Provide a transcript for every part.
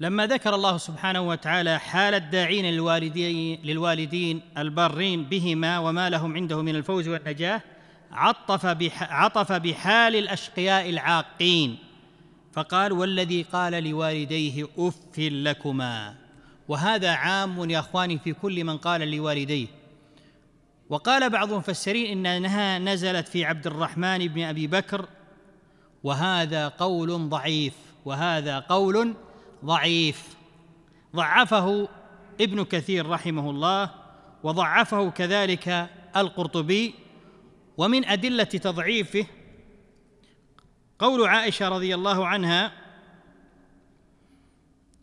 لما ذكر الله سبحانه وتعالى حال الداعين للوالدين للوالدين البارين بهما وما لهم عنده من الفوز والنجاه عطف عطف بحال الاشقياء العاقين فقال والذي قال لوالديه اف لكما وهذا عام يا اخواني في كل من قال لوالديه وقال بعض المفسرين انها نزلت في عبد الرحمن بن ابي بكر وهذا قول ضعيف وهذا قول ضعيف ضعفه ابن كثير رحمه الله وضعفه كذلك القرطبي ومن ادله تضعيفه قول عائشه رضي الله عنها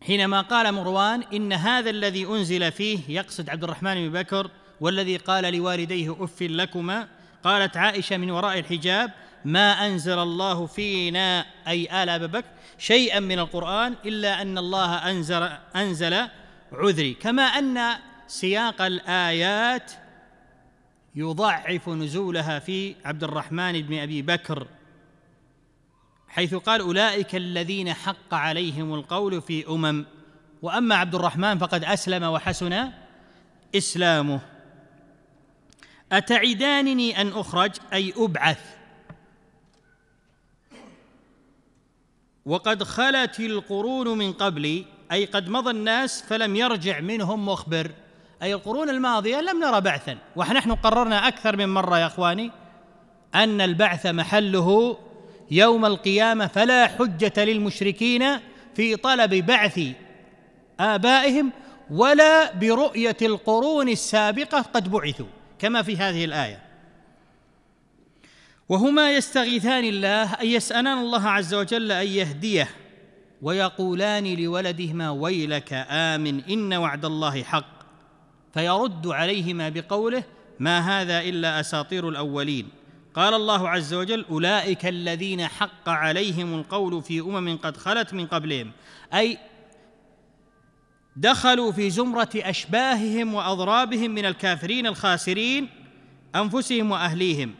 حينما قال مروان ان هذا الذي انزل فيه يقصد عبد الرحمن بن بكر والذي قال لوالديه اف لكما قالت عائشه من وراء الحجاب ما أنزل الله فينا أي آل أبا بكر شيئا من القرآن إلا أن الله أنزل, أنزل عذري كما أن سياق الآيات يضعف نزولها في عبد الرحمن بن أبي بكر حيث قال أولئك الذين حق عليهم القول في أمم وأما عبد الرحمن فقد أسلم وحسن إسلامه أتعدانني أن أخرج أي أبعث وقد خلت القرون من قبلي اي قد مضى الناس فلم يرجع منهم مخبر اي القرون الماضيه لم نرى بعثا ونحن قررنا اكثر من مره يا اخواني ان البعث محله يوم القيامه فلا حجه للمشركين في طلب بعث ابائهم ولا برؤيه القرون السابقه قد بعثوا كما في هذه الايه وهما يستغيثان الله أي يسألان الله عز وجل أن يهديه ويقولان لولدهما ويلك آمن إن وعد الله حق فيرد عليهما بقوله ما هذا إلا أساطير الأولين قال الله عز وجل أولئك الذين حق عليهم القول في أمم قد خلت من قبلهم أي دخلوا في زمرة أشباههم وأضرابهم من الكافرين الخاسرين أنفسهم وأهليهم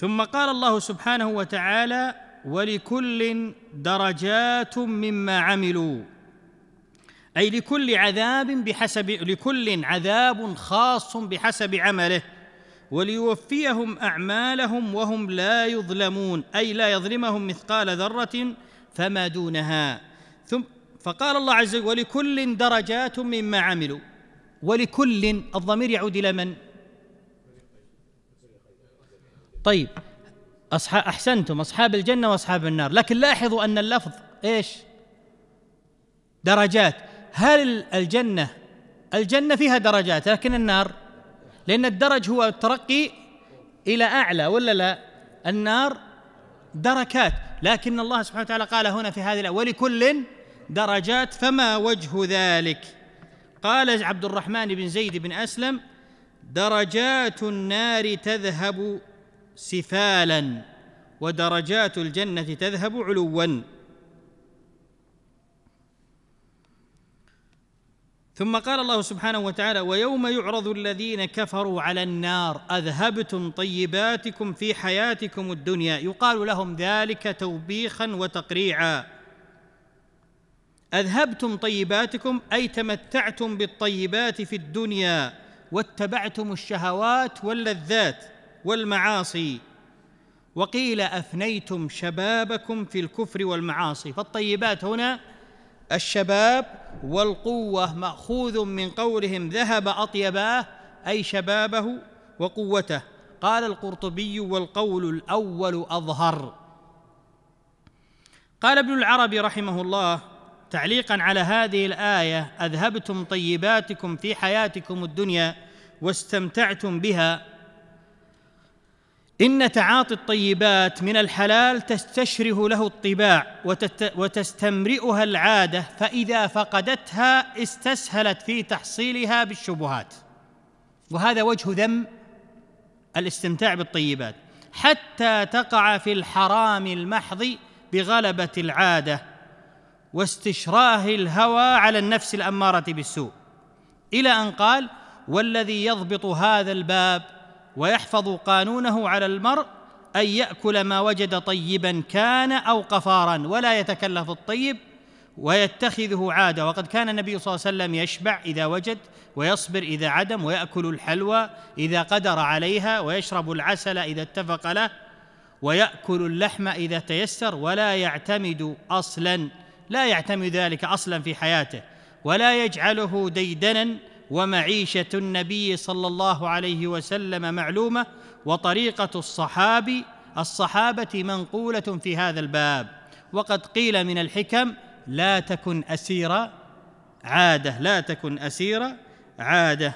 ثم قال الله سبحانه وتعالى ولكل درجات مما عملوا اي لكل عذاب بحسب لكل عذاب خاص بحسب عمله وليوفيهم اعمالهم وهم لا يظلمون اي لا يظلمهم مثقال ذره فما دونها ثم فقال الله عز وجل ولكل درجات مما عملوا ولكل الضمير يعود الى من طيب أصحاب أحسنتم أصحاب الجنة وأصحاب النار لكن لاحظوا أن اللفظ إيش درجات هل الجنة الجنة فيها درجات لكن النار لأن الدرج هو الترقي إلى أعلى ولا لا النار دركات لكن الله سبحانه وتعالى قال هنا في هذه ولكل درجات فما وجه ذلك قال عبد الرحمن بن زيد بن أسلم درجات النار تذهب سفالا ودرجات الجنه تذهب علوا ثم قال الله سبحانه وتعالى ويوم يعرض الذين كفروا على النار اذهبتم طيباتكم في حياتكم الدنيا يقال لهم ذلك توبيخا وتقريعا اذهبتم طيباتكم اي تمتعتم بالطيبات في الدنيا واتبعتم الشهوات واللذات والمعاصي وقيل أفنيتم شبابكم في الكفر والمعاصي فالطيبات هنا الشباب والقوة مأخوذ من قولهم ذهب أطيباه أي شبابه وقوته قال القرطبي والقول الأول أظهر قال ابن العربي رحمه الله تعليقا على هذه الآية أذهبتم طيباتكم في حياتكم الدنيا واستمتعتم بها إن تعاطي الطيبات من الحلال تستشره له الطباع وتستمرئها العادة فإذا فقدتها استسهلت في تحصيلها بالشبهات وهذا وجه ذم الاستمتاع بالطيبات حتى تقع في الحرام المحض بغلبة العادة واستشراه الهوى على النفس الأمارة بالسوء إلى أن قال والذي يضبط هذا الباب ويحفظ قانونه على المرء ان ياكل ما وجد طيبا كان او قفارا ولا يتكلف الطيب ويتخذه عاده وقد كان النبي صلى الله عليه وسلم يشبع اذا وجد ويصبر اذا عدم وياكل الحلوى اذا قدر عليها ويشرب العسل اذا اتفق له وياكل اللحم اذا تيسر ولا يعتمد اصلا لا يعتمد ذلك اصلا في حياته ولا يجعله ديدنا ومعيشه النبي صلى الله عليه وسلم معلومه وطريقه الصحابي الصحابه منقوله في هذا الباب وقد قيل من الحكم لا تكن اسير عاده لا تكن اسير عاده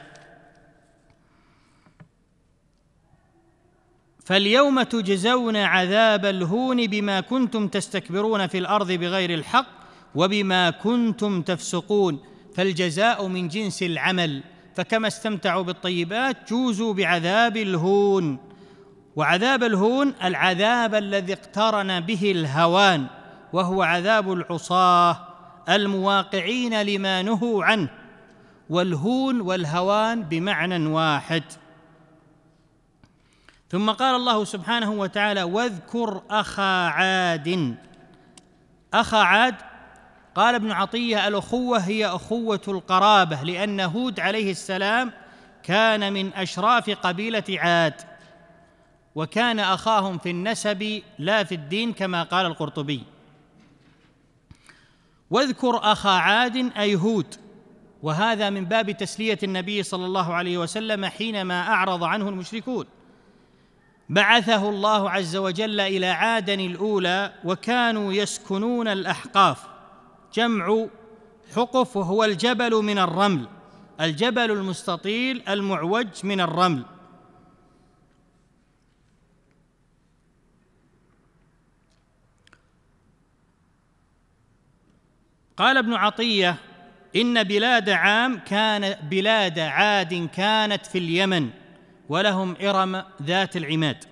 فاليوم تجزون عذاب الهون بما كنتم تستكبرون في الارض بغير الحق وبما كنتم تفسقون فالجزاء من جنس العمل فكما استمتعوا بالطيبات جوزوا بعذاب الهون وعذاب الهون العذاب الذي اقترن به الهوان وهو عذاب العصاه المواقعين لما نهوا عنه والهون والهوان بمعنى واحد ثم قال الله سبحانه وتعالى واذكر اخا عاد اخا عاد قال ابن عطيه الاخوه هي اخوه القرابه لان هود عليه السلام كان من اشراف قبيله عاد وكان اخاهم في النسب لا في الدين كما قال القرطبي واذكر اخا عاد اي هود وهذا من باب تسليه النبي صلى الله عليه وسلم حينما اعرض عنه المشركون بعثه الله عز وجل الى عادن الاولى وكانوا يسكنون الاحقاف جمع حقف وهو الجبل من الرمل الجبل المستطيل المعوج من الرمل قال ابن عطيه ان بلاد عام كان بلاد عاد كانت في اليمن ولهم ارم ذات العماد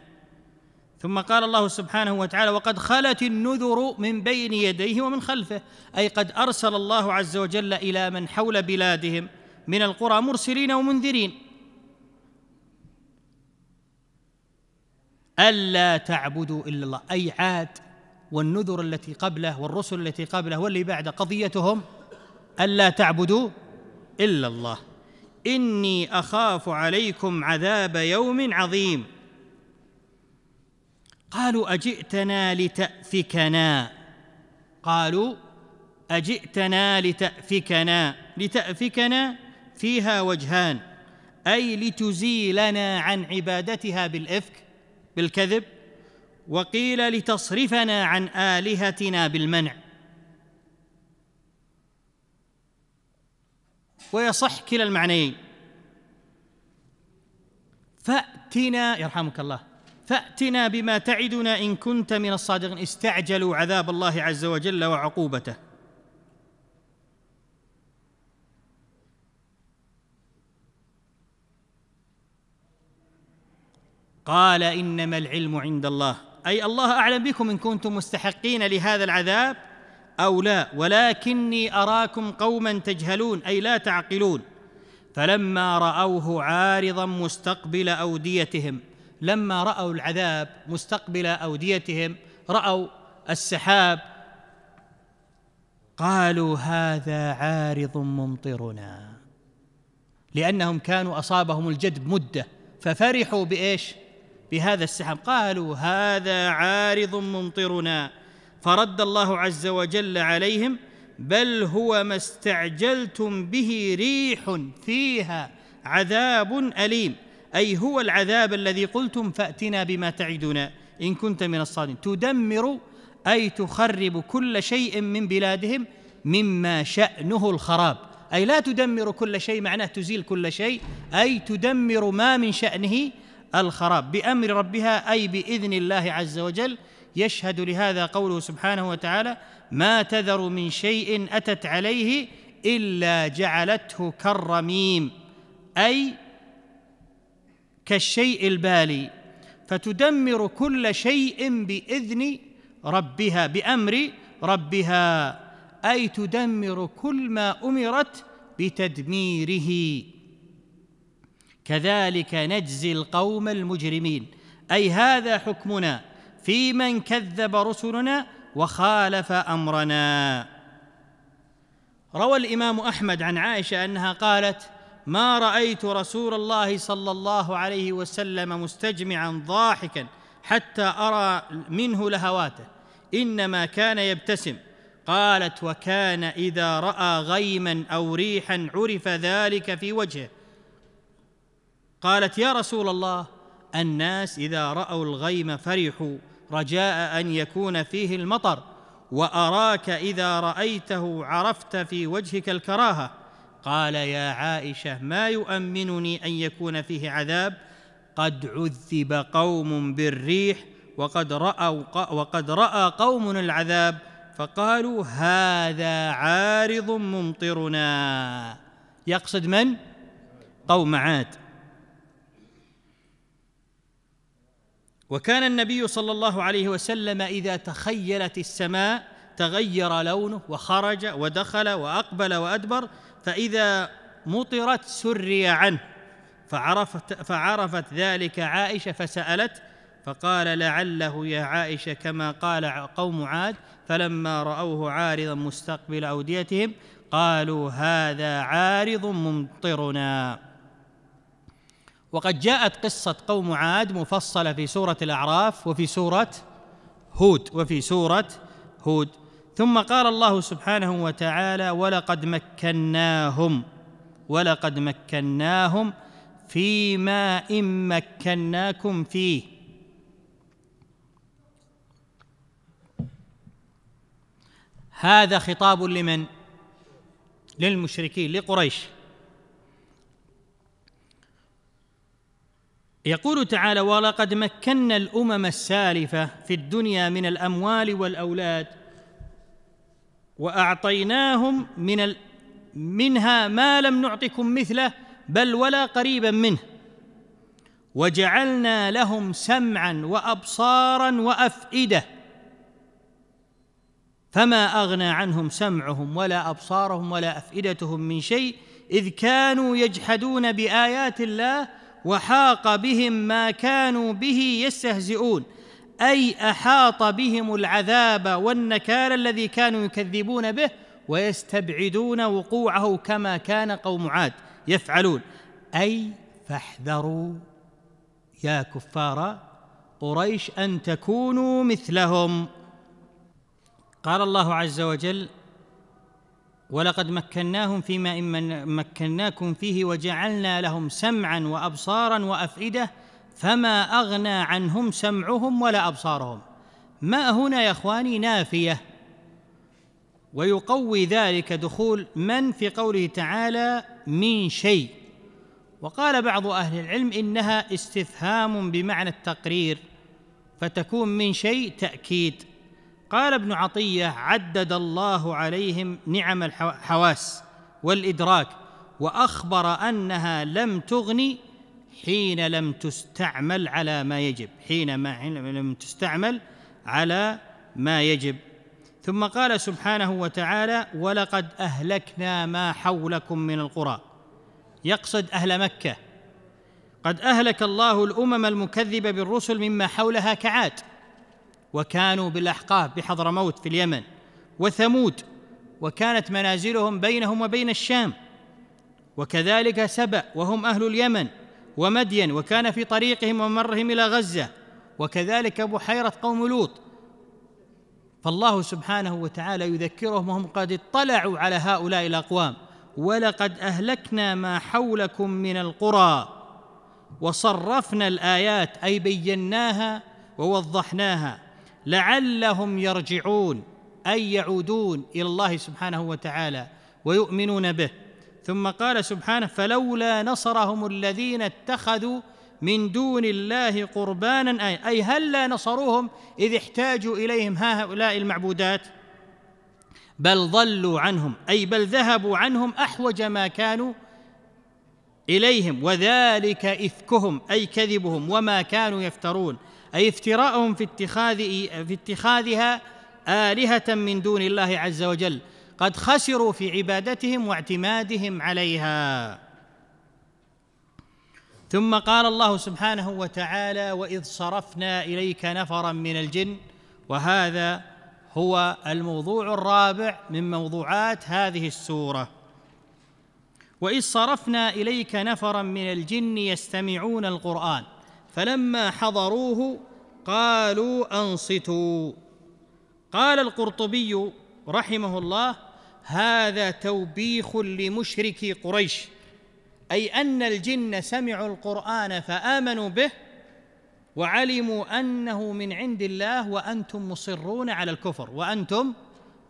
ثم قال الله سبحانه وتعالى وقد خلت النذر من بين يديه ومن خلفه اي قد ارسل الله عز وجل الى من حول بلادهم من القرى مرسلين ومنذرين الا تعبدوا الا الله اي عاد والنذر التي قبله والرسل التي قبله واللي بعد قضيتهم الا تعبدوا الا الله اني اخاف عليكم عذاب يوم عظيم قالوا اجئتنا لتافكنا قالوا اجئتنا لتافكنا لتافكنا فيها وجهان اي لتزيلنا عن عبادتها بالافك بالكذب وقيل لتصرفنا عن الهتنا بالمنع ويصح كلا المعنيين فاتنا يرحمك الله فأتنا بما تعدنا إن كنت من الصادقين استعجلوا عذاب الله عز وجل وعقوبته قال إنما العلم عند الله أي الله أعلم بكم إن كنتم مستحقين لهذا العذاب أو لا ولكني أراكم قوما تجهلون أي لا تعقلون فلما رأوه عارضا مستقبل أوديتهم لما راوا العذاب مستقبل اوديتهم راوا السحاب قالوا هذا عارض ممطرنا لانهم كانوا اصابهم الجدب مده ففرحوا بايش بهذا السحاب قالوا هذا عارض ممطرنا فرد الله عز وجل عليهم بل هو ما استعجلتم به ريح فيها عذاب اليم اي هو العذاب الذي قلتم فاتنا بما تعدنا ان كنت من الصادقين تدمر اي تخرب كل شيء من بلادهم مما شانه الخراب اي لا تدمر كل شيء معناه تزيل كل شيء اي تدمر ما من شانه الخراب بامر ربها اي باذن الله عز وجل يشهد لهذا قوله سبحانه وتعالى ما تذر من شيء اتت عليه الا جعلته كالرميم اي كالشيء البالي فتدمر كل شيء باذن ربها بامر ربها اي تدمر كل ما امرت بتدميره كذلك نجزي القوم المجرمين اي هذا حكمنا في من كذب رسلنا وخالف امرنا روى الامام احمد عن عائشه انها قالت ما رايت رسول الله صلى الله عليه وسلم مستجمعا ضاحكا حتى ارى منه لهواته انما كان يبتسم قالت وكان اذا راى غيما او ريحا عرف ذلك في وجهه قالت يا رسول الله الناس اذا راوا الغيم فرحوا رجاء ان يكون فيه المطر واراك اذا رايته عرفت في وجهك الكراهه قال يا عائشه ما يؤمنني ان يكون فيه عذاب قد عذب قوم بالريح وقد راوا وقد راى قوم العذاب فقالوا هذا عارض ممطرنا يقصد من قوم عاد وكان النبي صلى الله عليه وسلم اذا تخيلت السماء تغير لونه وخرج ودخل واقبل وادبر فاذا مطرت سري عنه فعرفت فعرفت ذلك عائشه فسالت فقال لعله يا عائشه كما قال قوم عاد فلما راوه عارضا مستقبل اوديتهم قالوا هذا عارض ممطرنا وقد جاءت قصه قوم عاد مفصله في سوره الاعراف وفي سوره هود وفي سوره هود ثم قال الله سبحانه وتعالى ولقد مكناهم ولقد مكناهم فيما إن مكناكم فيه هذا خطاب لمن للمشركين لقريش يقول تعالى ولقد مكنا الامم السالفه في الدنيا من الاموال والاولاد واعطيناهم من ال منها ما لم نعطكم مثله بل ولا قريبا منه وجعلنا لهم سمعا وابصارا وافئده فما اغنى عنهم سمعهم ولا ابصارهم ولا افئدتهم من شيء اذ كانوا يجحدون بايات الله وحاق بهم ما كانوا به يستهزئون اي احاط بهم العذاب والنكال الذي كانوا يكذبون به ويستبعدون وقوعه كما كان قوم عاد يفعلون اي فاحذروا يا كفار قريش ان تكونوا مثلهم قال الله عز وجل ولقد مكناهم فيما إن مكناكم فيه وجعلنا لهم سمعا وابصارا وافئده فما اغنى عنهم سمعهم ولا ابصارهم ما هنا يا اخواني نافيه ويقوي ذلك دخول من في قوله تعالى من شيء وقال بعض اهل العلم انها استفهام بمعنى التقرير فتكون من شيء تاكيد قال ابن عطيه عدد الله عليهم نعم الحواس والادراك واخبر انها لم تغني حين لم تستعمل على ما يجب حين ما لم تستعمل على ما يجب ثم قال سبحانه وتعالى ولقد اهلكنا ما حولكم من القرى يقصد اهل مكه قد اهلك الله الامم المكذبه بالرسل مما حولها كعاد وكانوا بالاحقاف بحضرموت في اليمن وثمود وكانت منازلهم بينهم وبين الشام وكذلك سبأ وهم اهل اليمن ومدين وكان في طريقهم ومرهم الى غزه وكذلك بحيره قوم لوط فالله سبحانه وتعالى يذكرهم وهم قد اطلعوا على هؤلاء الاقوام ولقد اهلكنا ما حولكم من القرى وصرفنا الايات اي بيناها ووضحناها لعلهم يرجعون اي يعودون الى الله سبحانه وتعالى ويؤمنون به ثم قال سبحانه فلولا نصرهم الذين اتخذوا من دون الله قربانا أي هل لا نصروهم إذ احتاجوا إليهم هؤلاء المعبودات بل ضلوا عنهم أي بل ذهبوا عنهم أحوج ما كانوا إليهم وذلك إفكهم أي كذبهم وما كانوا يفترون أي افتراءهم في اتخاذ في اتخاذها آلهة من دون الله عز وجل قد خسروا في عبادتهم واعتمادهم عليها ثم قال الله سبحانه وتعالى واذ صرفنا اليك نفرا من الجن وهذا هو الموضوع الرابع من موضوعات هذه السوره واذ صرفنا اليك نفرا من الجن يستمعون القران فلما حضروه قالوا انصتوا قال القرطبي رحمه الله هذا توبيخ لمشركي قريش اي ان الجن سمعوا القران فامنوا به وعلموا انه من عند الله وانتم مصرون على الكفر وانتم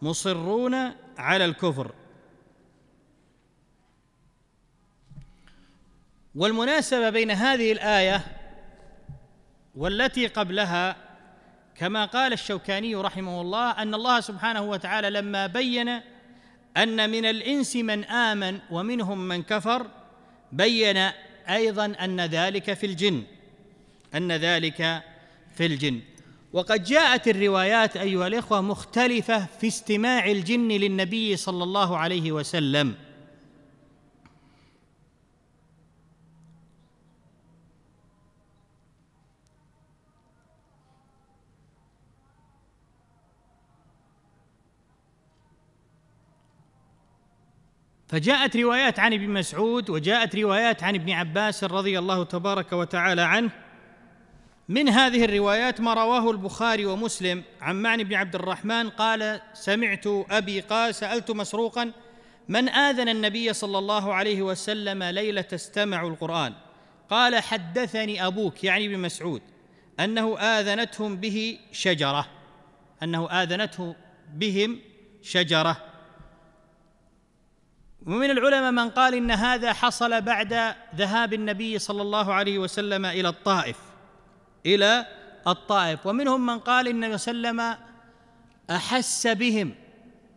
مصرون على الكفر والمناسبه بين هذه الايه والتي قبلها كما قال الشوكاني رحمه الله ان الله سبحانه وتعالى لما بين ان من الانس من امن ومنهم من كفر بين ايضا ان ذلك في الجن ان ذلك في الجن وقد جاءت الروايات ايها الاخوه مختلفه في استماع الجن للنبي صلى الله عليه وسلم فجاءت روايات عن ابن مسعود وجاءت روايات عن ابن عباس رضي الله تبارك وتعالى عنه من هذه الروايات ما رواه البخاري ومسلم عن معن بن عبد الرحمن قال سمعت ابي قال سالت مسروقا من اذن النبي صلى الله عليه وسلم ليله استمعوا القران قال حدثني ابوك يعني ابن مسعود انه اذنتهم به شجره انه اذنته بهم شجره ومن العلماء من قال ان هذا حصل بعد ذهاب النبي صلى الله عليه وسلم الى الطائف الى الطائف ومنهم من قال ان النبي صلى الله عليه وسلم احس بهم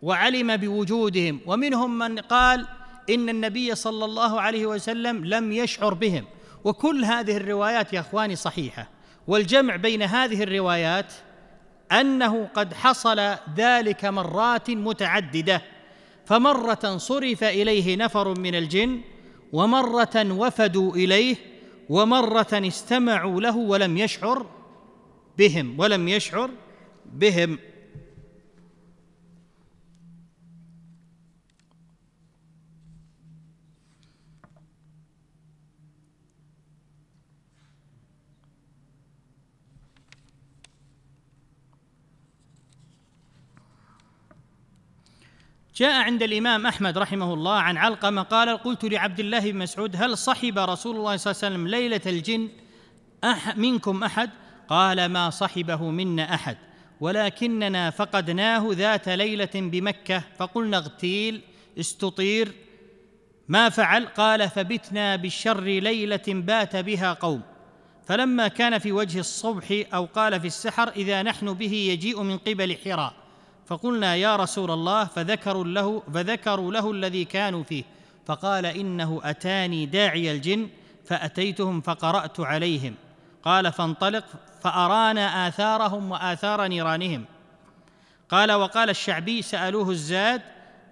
وعلم بوجودهم ومنهم من قال ان النبي صلى الله عليه وسلم لم يشعر بهم وكل هذه الروايات يا اخواني صحيحه والجمع بين هذه الروايات انه قد حصل ذلك مرات متعدده فمره صرف اليه نفر من الجن ومره وفدوا اليه ومره استمعوا له ولم يشعر بهم ولم يشعر بهم جاء عند الإمام أحمد رحمه الله عن علقمة قال قلت لعبد الله بن مسعود هل صحب رسول الله صلى الله عليه وسلم ليلة الجن أح منكم أحد قال ما صحبه منا أحد ولكننا فقدناه ذات ليلة بمكة فقلنا اغتيل استطير ما فعل قال فبتنا بالشر ليلة بات بها قوم فلما كان في وجه الصبح أو قال في السحر إذا نحن به يجيء من قبل حراء فقلنا يا رسول الله فذكروا له فذكروا له الذي كانوا فيه فقال انه اتاني داعي الجن فاتيتهم فقرات عليهم قال فانطلق فارانا اثارهم واثار نيرانهم قال وقال الشعبي سالوه الزاد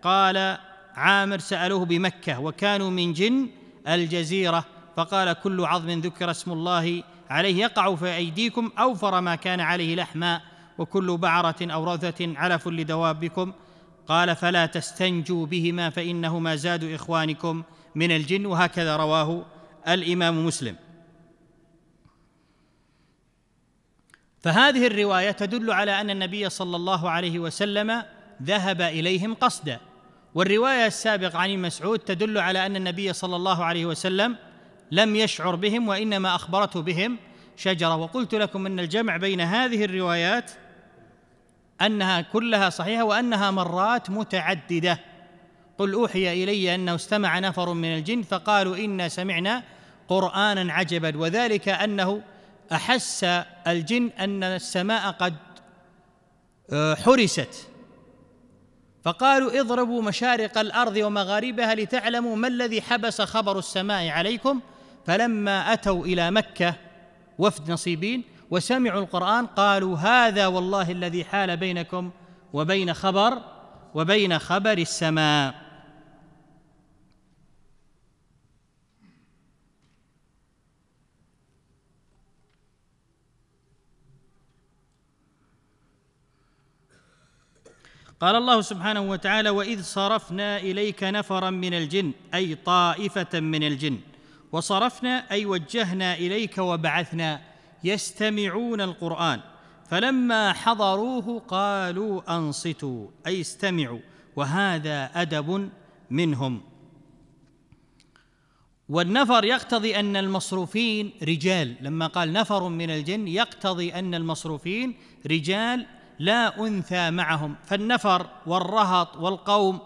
قال عامر سالوه بمكه وكانوا من جن الجزيره فقال كل عظم ذكر اسم الله عليه يقع في ايديكم اوفر ما كان عليه لحما وكل بعره او رذه علف لدوابكم قال فلا تستنجوا بهما فانهما زاد اخوانكم من الجن وهكذا رواه الامام مسلم فهذه الروايه تدل على ان النبي صلى الله عليه وسلم ذهب اليهم قصدا والروايه السابقه عن مسعود تدل على ان النبي صلى الله عليه وسلم لم يشعر بهم وانما اخبرته بهم شجره وقلت لكم ان الجمع بين هذه الروايات انها كلها صحيحه وانها مرات متعدده قل اوحي الي انه استمع نفر من الجن فقالوا انا سمعنا قرانا عجبا وذلك انه احس الجن ان السماء قد آه، حرست فقالوا اضربوا مشارق الارض ومغاربها لتعلموا ما الذي حبس خبر السماء عليكم فلما اتوا الى مكه وفد نصيبين وسمعوا القرآن قالوا هذا والله الذي حال بينكم وبين خبر وبين خبر السماء قال الله سبحانه وتعالى واذ صرفنا اليك نفرا من الجن اي طائفه من الجن وصرفنا اي وجهنا اليك وبعثنا يستمعون القران فلما حضروه قالوا انصتوا اي استمعوا وهذا ادب منهم والنفر يقتضي ان المصروفين رجال لما قال نفر من الجن يقتضي ان المصروفين رجال لا انثى معهم فالنفر والرهط والقوم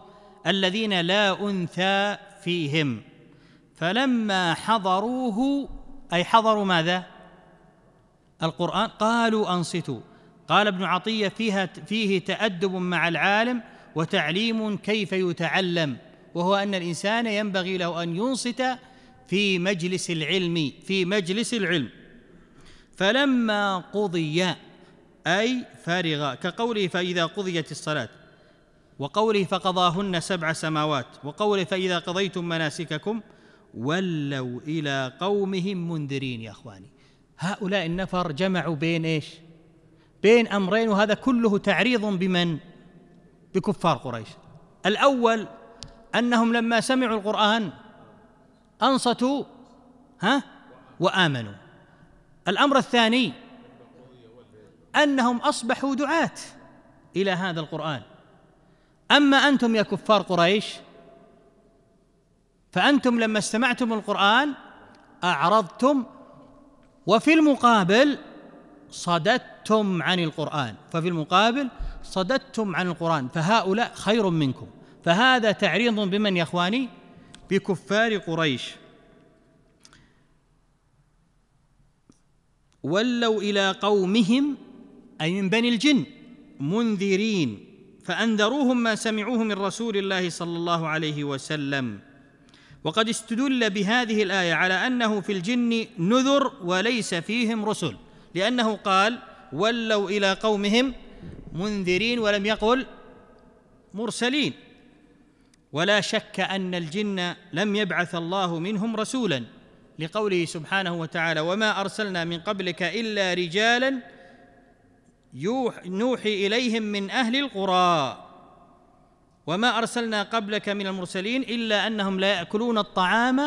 الذين لا انثى فيهم فلما حضروه اي حضروا ماذا القرآن قالوا أنصتوا قال ابن عطية فيها فيه تأدب مع العالم وتعليم كيف يتعلم وهو أن الإنسان ينبغي له أن ينصت في مجلس العلم في مجلس العلم فلما قضي أي فرغ كقوله فإذا قضيت الصلاة وقوله فقضاهن سبع سماوات وقوله فإذا قضيتم مناسككم ولوا إلى قومهم منذرين يا إخواني هؤلاء النفر جمعوا بين ايش بين امرين وهذا كله تعريض بمن بكفار قريش الاول انهم لما سمعوا القران انصتوا ها وامنوا الامر الثاني انهم اصبحوا دعاه الى هذا القران اما انتم يا كفار قريش فانتم لما استمعتم القران اعرضتم وفي المقابل صددتم عن القرآن ففي المقابل صددتم عن القرآن فهؤلاء خير منكم فهذا تعريض بمن يا اخواني بكفار قريش ولوا الى قومهم اي من بني الجن منذرين فانذروهم ما سمعوه من رسول الله صلى الله عليه وسلم وقد استدل بهذه الايه على انه في الجن نذر وليس فيهم رسل لانه قال ولوا الى قومهم منذرين ولم يقل مرسلين ولا شك ان الجن لم يبعث الله منهم رسولا لقوله سبحانه وتعالى وما ارسلنا من قبلك الا رجالا نوحي اليهم من اهل القرى وما ارسلنا قبلك من المرسلين الا انهم لا ياكلون الطعام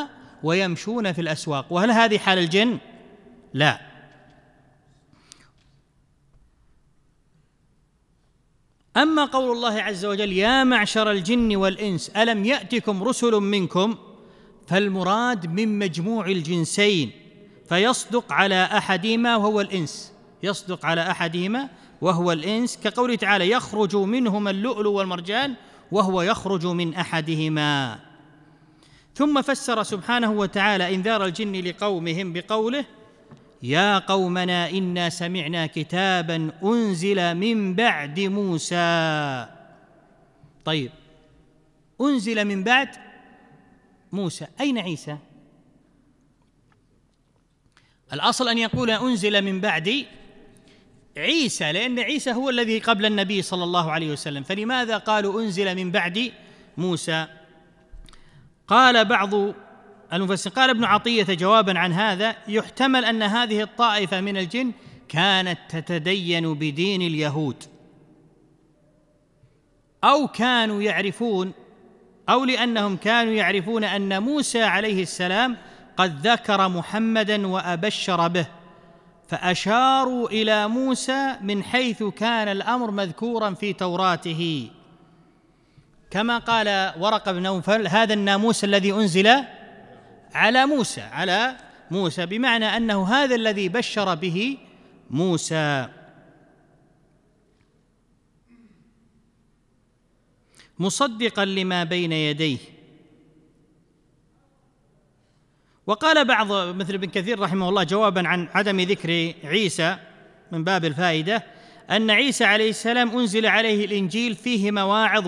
ويمشون في الاسواق وهل هذه حال الجن لا اما قول الله عز وجل يا معشر الجن والانس الم ياتكم رسل منكم فالمراد من مجموع الجنسين فيصدق على احدهما وهو الانس يصدق على احدهما وهو الانس كقوله تعالى يخرج منهما اللؤلؤ والمرجان وهو يخرج من احدهما ثم فسر سبحانه وتعالى انذار الجن لقومهم بقوله يا قومنا انا سمعنا كتابا انزل من بعد موسى طيب انزل من بعد موسى اين عيسى الاصل ان يقول انزل من بعد عيسى لأن عيسى هو الذي قبل النبي صلى الله عليه وسلم فلماذا قالوا أنزل من بعد موسى قال بعض المفسرين قال ابن عطية جوابا عن هذا يحتمل أن هذه الطائفة من الجن كانت تتدين بدين اليهود أو كانوا يعرفون أو لأنهم كانوا يعرفون أن موسى عليه السلام قد ذكر محمدا وأبشر به فاشاروا الى موسى من حيث كان الامر مذكورا في توراته كما قال ورقه بن نوفل هذا الناموس الذي انزل على موسى على موسى بمعنى انه هذا الذي بشر به موسى مصدقا لما بين يديه وقال بعض مثل ابن كثير رحمه الله جوابا عن عدم ذكر عيسى من باب الفائده ان عيسى عليه السلام انزل عليه الانجيل فيه مواعظ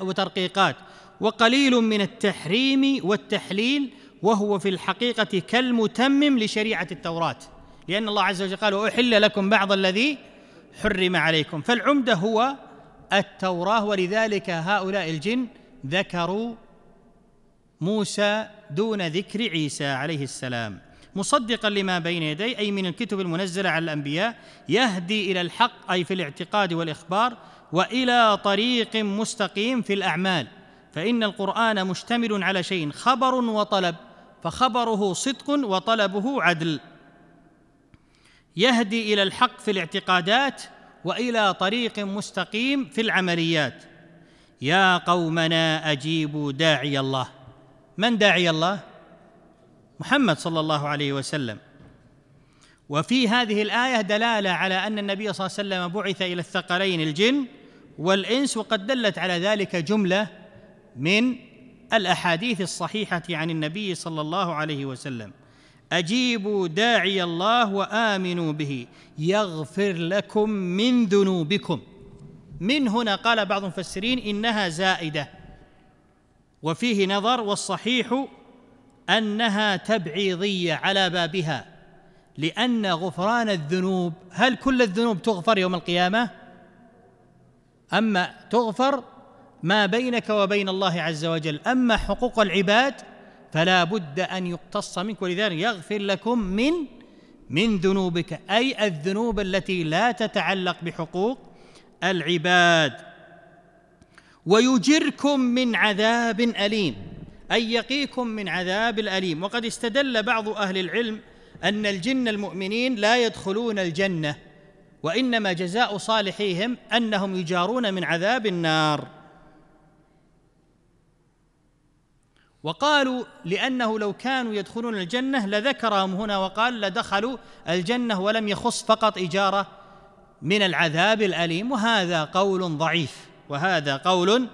وترقيقات وقليل من التحريم والتحليل وهو في الحقيقه كالمتمم لشريعه التوراه لان الله عز وجل قال واحل لكم بعض الذي حرم عليكم فالعمده هو التوراه ولذلك هؤلاء الجن ذكروا موسى دون ذكر عيسى عليه السلام مصدقا لما بين يديه اي من الكتب المنزله على الانبياء يهدي الى الحق اي في الاعتقاد والاخبار والى طريق مستقيم في الاعمال فان القران مشتمل على شيء خبر وطلب فخبره صدق وطلبه عدل يهدي الى الحق في الاعتقادات والى طريق مستقيم في العمليات يا قومنا اجيبوا داعي الله من داعي الله محمد صلى الله عليه وسلم وفي هذه الايه دلاله على ان النبي صلى الله عليه وسلم بعث الى الثقلين الجن والانس وقد دلت على ذلك جمله من الاحاديث الصحيحه عن النبي صلى الله عليه وسلم اجيبوا داعي الله وامنوا به يغفر لكم من ذنوبكم من هنا قال بعض المفسرين انها زائده وفيه نظر والصحيح انها تبعيضيه على بابها لان غفران الذنوب هل كل الذنوب تغفر يوم القيامه اما تغفر ما بينك وبين الله عز وجل اما حقوق العباد فلا بد ان يقتص منك ولذلك يغفر لكم من من ذنوبك اي الذنوب التي لا تتعلق بحقوق العباد ويجركم من عذاب أليم أي يقيكم من عذاب الأليم وقد استدل بعض أهل العلم أن الجن المؤمنين لا يدخلون الجنة وإنما جزاء صالحيهم أنهم يجارون من عذاب النار وقالوا لأنه لو كانوا يدخلون الجنة لذكرهم هنا وقال لدخلوا الجنة ولم يخص فقط إجارة من العذاب الأليم وهذا قول ضعيف وهذا قول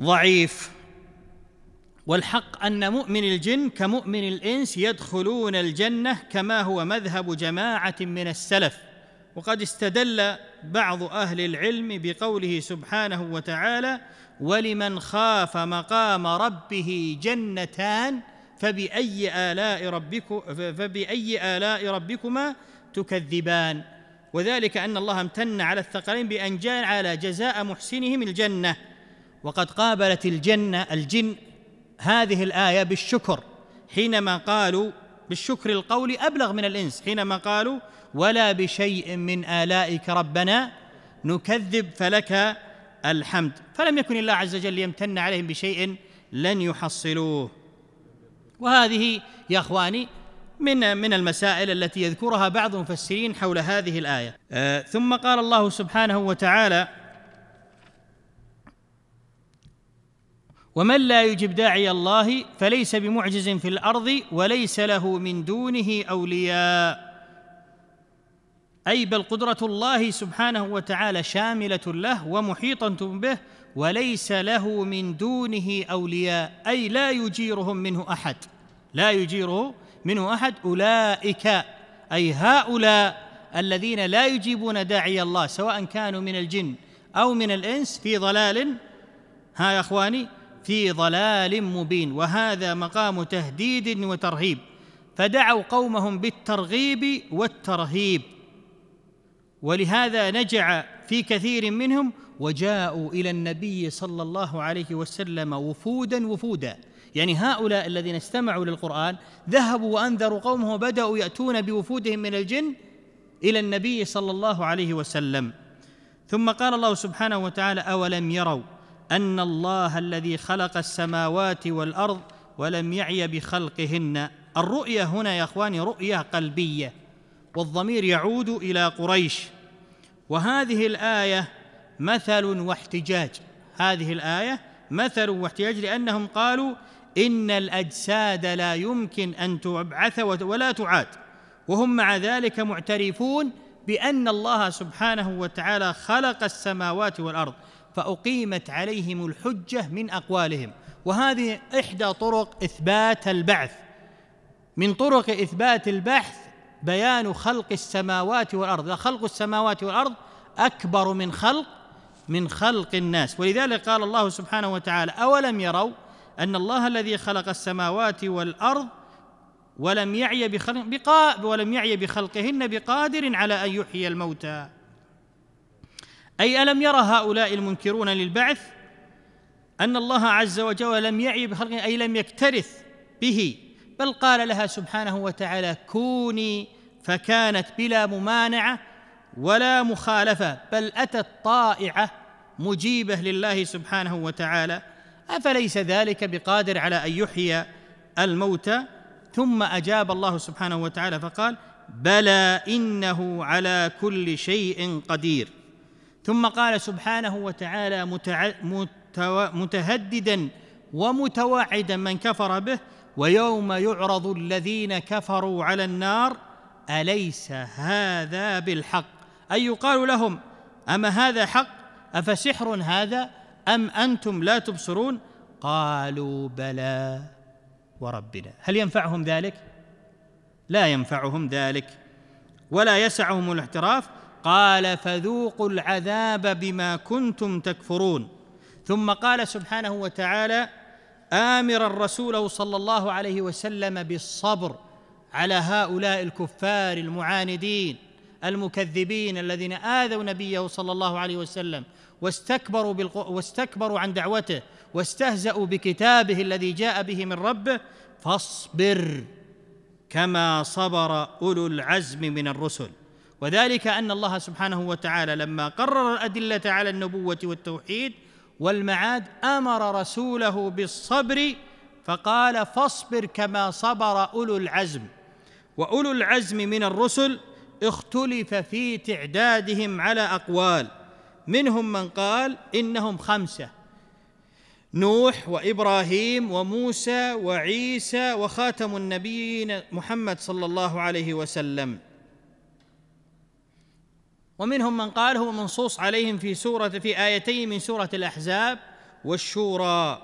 ضعيف والحق ان مؤمن الجن كمؤمن الانس يدخلون الجنه كما هو مذهب جماعه من السلف وقد استدل بعض اهل العلم بقوله سبحانه وتعالى ولمن خاف مقام ربه جنتان فباي الاء ربك فباي الاء ربكما تكذبان وذلك أن الله امتن على الثقلين بأن جعل جزاء محسنهم الجنة وقد قابلت الجنة الجن هذه الآية بالشكر حينما قالوا بالشكر القول أبلغ من الإنس حينما قالوا ولا بشيء من آلائك ربنا نكذب فلك الحمد فلم يكن الله عز وجل يمتن عليهم بشيء لن يحصلوه وهذه يا اخواني من من المسائل التي يذكرها بعض المفسرين حول هذه الايه آه، ثم قال الله سبحانه وتعالى ومن لا يجب داعي الله فليس بمعجز في الارض وليس له من دونه اولياء اي بل قدره الله سبحانه وتعالى شامله له ومحيطه به وليس له من دونه اولياء اي لا يجيرهم منه احد لا يجيره منه احد اولئك اي هؤلاء الذين لا يجيبون داعي الله سواء كانوا من الجن او من الانس في ضلال ها يا اخواني في ضلال مبين وهذا مقام تهديد وترهيب فدعوا قومهم بالترغيب والترهيب ولهذا نجع في كثير منهم وجاءوا الى النبي صلى الله عليه وسلم وفودا وفودا يعني هؤلاء الذين استمعوا للقرآن ذهبوا وأنذروا قومه وبدأوا يأتون بوفودهم من الجن إلى النبي صلى الله عليه وسلم ثم قال الله سبحانه وتعالى أولم يروا أن الله الذي خلق السماوات والأرض ولم يعي بخلقهن الرؤية هنا يا إخواني رؤية قلبية والضمير يعود إلى قريش وهذه الآية مثل واحتجاج هذه الآية مثل واحتجاج لأنهم قالوا ان الاجساد لا يمكن ان تبعث ولا تعاد وهم مع ذلك معترفون بان الله سبحانه وتعالى خلق السماوات والارض فاقيمت عليهم الحجه من اقوالهم وهذه احدى طرق اثبات البعث من طرق اثبات البحث بيان خلق السماوات والارض خلق السماوات والارض اكبر من خلق من خلق الناس ولذلك قال الله سبحانه وتعالى اولم يروا ان الله الذي خلق السماوات والارض ولم يعي بخلق بقاء ولم يعي بخلقهن بقادر على ان يحيي الموتى اي الم يرى هؤلاء المنكرون للبعث ان الله عز وجل لم يعي بخلقه اي لم يكترث به بل قال لها سبحانه وتعالى كوني فكانت بلا ممانعه ولا مخالفه بل اتت طائعه مجيبه لله سبحانه وتعالى افليس ذلك بقادر على ان يحيي الموتى ثم اجاب الله سبحانه وتعالى فقال بلى انه على كل شيء قدير ثم قال سبحانه وتعالى متهددا ومتوعدا من كفر به ويوم يعرض الذين كفروا على النار اليس هذا بالحق اي يقال لهم اما هذا حق افسحر هذا أم أنتم لا تبصرون قالوا بلى وربنا هل ينفعهم ذلك لا ينفعهم ذلك ولا يسعهم الاعتراف قال فذوقوا العذاب بما كنتم تكفرون ثم قال سبحانه وتعالى امرا رسوله صلى الله عليه وسلم بالصبر على هؤلاء الكفار المعاندين المكذبين الذين اذوا نبيه صلى الله عليه وسلم واستكبروا بالقو... واستكبروا عن دعوته واستهزأوا بكتابه الذي جاء به من ربه فاصبر كما صبر أولو العزم من الرسل وذلك أن الله سبحانه وتعالى لما قرر الأدلة على النبوة والتوحيد والمعاد أمر رسوله بالصبر فقال فاصبر كما صبر أولو العزم وأولو العزم من الرسل اختلف في تعدادهم على أقوال منهم من قال انهم خمسه نوح وابراهيم وموسى وعيسى وخاتم النبيين محمد صلى الله عليه وسلم ومنهم من قال هو منصوص عليهم في سوره في ايتين من سوره الاحزاب والشورى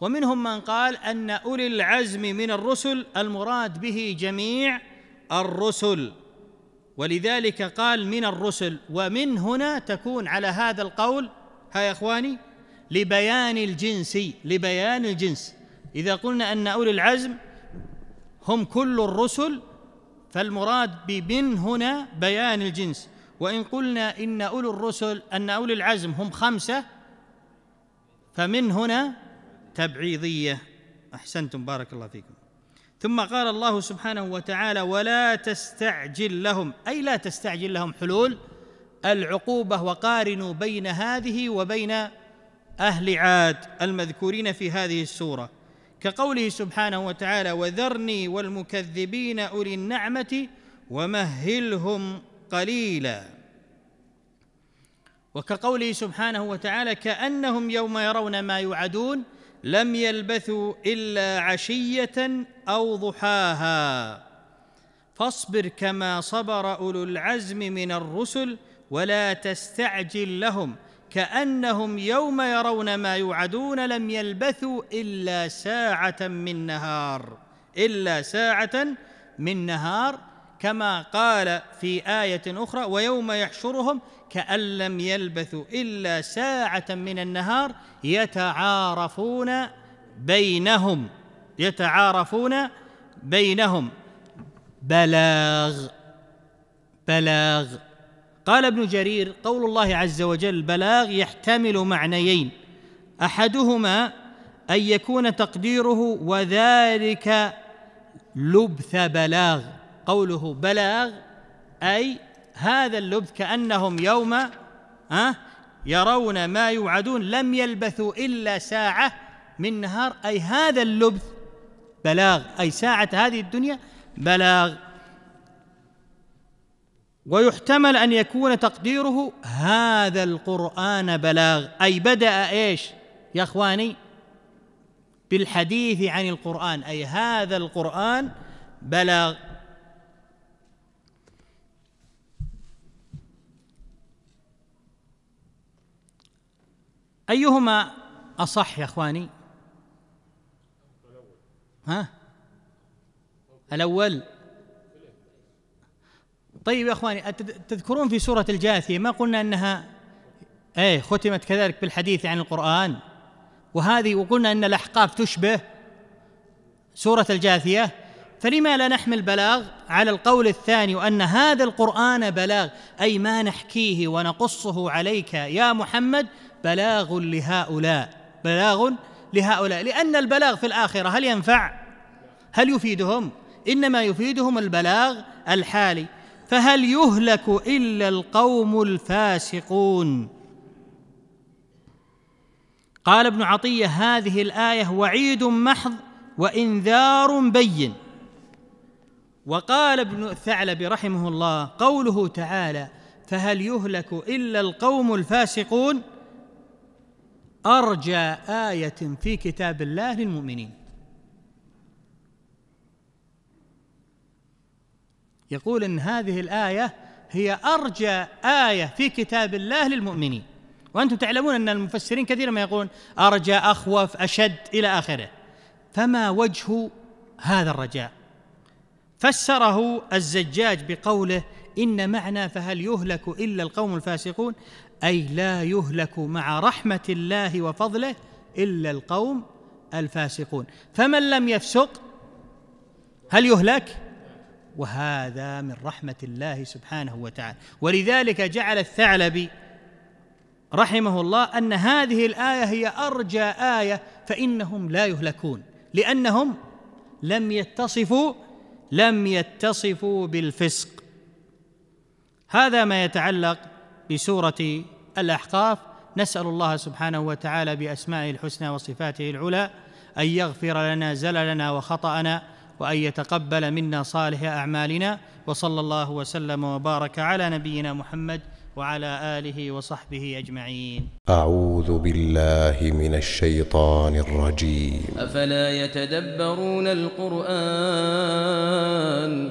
ومنهم من قال ان اولي العزم من الرسل المراد به جميع الرسل ولذلك قال من الرسل ومن هنا تكون على هذا القول ها يا اخواني لبيان الجنس لبيان الجنس اذا قلنا ان اولي العزم هم كل الرسل فالمراد بمن هنا بيان الجنس وان قلنا ان اولي الرسل ان اولي العزم هم خمسه فمن هنا تبعيضيه احسنتم بارك الله فيكم ثم قال الله سبحانه وتعالى ولا تستعجل لهم اي لا تستعجل لهم حلول العقوبه وقارنوا بين هذه وبين اهل عاد المذكورين في هذه السوره كقوله سبحانه وتعالى وذرني والمكذبين اولي النعمه ومهلهم قليلا وكقوله سبحانه وتعالى كانهم يوم يرون ما يوعدون لم يلبثوا الا عشيه او ضحاها فاصبر كما صبر اولو العزم من الرسل ولا تستعجل لهم كانهم يوم يرون ما يوعدون لم يلبثوا الا ساعه من نهار الا ساعه من نهار كما قال في آية أخرى ويوم يحشرهم كأن لم يلبثوا إلا ساعة من النهار يتعارفون بينهم يتعارفون بينهم بلاغ بلاغ قال ابن جرير قول الله عز وجل بلاغ يحتمل معنيين احدهما ان يكون تقديره وذلك لبث بلاغ قوله بلاغ أي هذا اللبث كأنهم يوم أه يرون ما يوعدون لم يلبثوا إلا ساعة من نهار أي هذا اللبث بلاغ أي ساعة هذه الدنيا بلاغ ويحتمل أن يكون تقديره هذا القرآن بلاغ أي بدأ إيش يا إخواني بالحديث عن القرآن أي هذا القرآن بلاغ أيهما أصح يا إخواني ها الأول طيب يا إخواني تذكرون في سورة الجاثية ما قلنا أنها أي ختمت كذلك بالحديث عن القرآن وهذه وقلنا أن الأحقاف تشبه سورة الجاثية فلما لا نحمل بلاغ على القول الثاني وأن هذا القرآن بلاغ أي ما نحكيه ونقصه عليك يا محمد بلاغ لهؤلاء بلاغ لهؤلاء لأن البلاغ في الآخرة هل ينفع؟ هل يفيدهم؟ إنما يفيدهم البلاغ الحالي فهل يهلك إلا القوم الفاسقون قال ابن عطية هذه الآية وعيد محض وإنذار بين وقال ابن الثعلب رحمه الله قوله تعالى فهل يهلك إلا القوم الفاسقون ارجى ايه في كتاب الله للمؤمنين يقول ان هذه الايه هي ارجى ايه في كتاب الله للمؤمنين وانتم تعلمون ان المفسرين كثيرا ما يقولون ارجى اخوف اشد الى اخره فما وجه هذا الرجاء فسره الزجاج بقوله ان معنى فهل يهلك الا القوم الفاسقون اي لا يهلك مع رحمه الله وفضله الا القوم الفاسقون فمن لم يفسق هل يهلك وهذا من رحمه الله سبحانه وتعالى ولذلك جعل الثعلبي رحمه الله ان هذه الايه هي ارجى ايه فانهم لا يهلكون لانهم لم يتصفوا لم يتصفوا بالفسق هذا ما يتعلق بسوره الأحقاف نسأل الله سبحانه وتعالى بأسمائه الحسنى وصفاته العلى أن يغفر لنا زللنا وخطأنا وأن يتقبل منا صالح أعمالنا وصلى الله وسلم وبارك على نبينا محمد وعلى آله وصحبه أجمعين أعوذ بالله من الشيطان الرجيم أفلا يتدبرون القرآن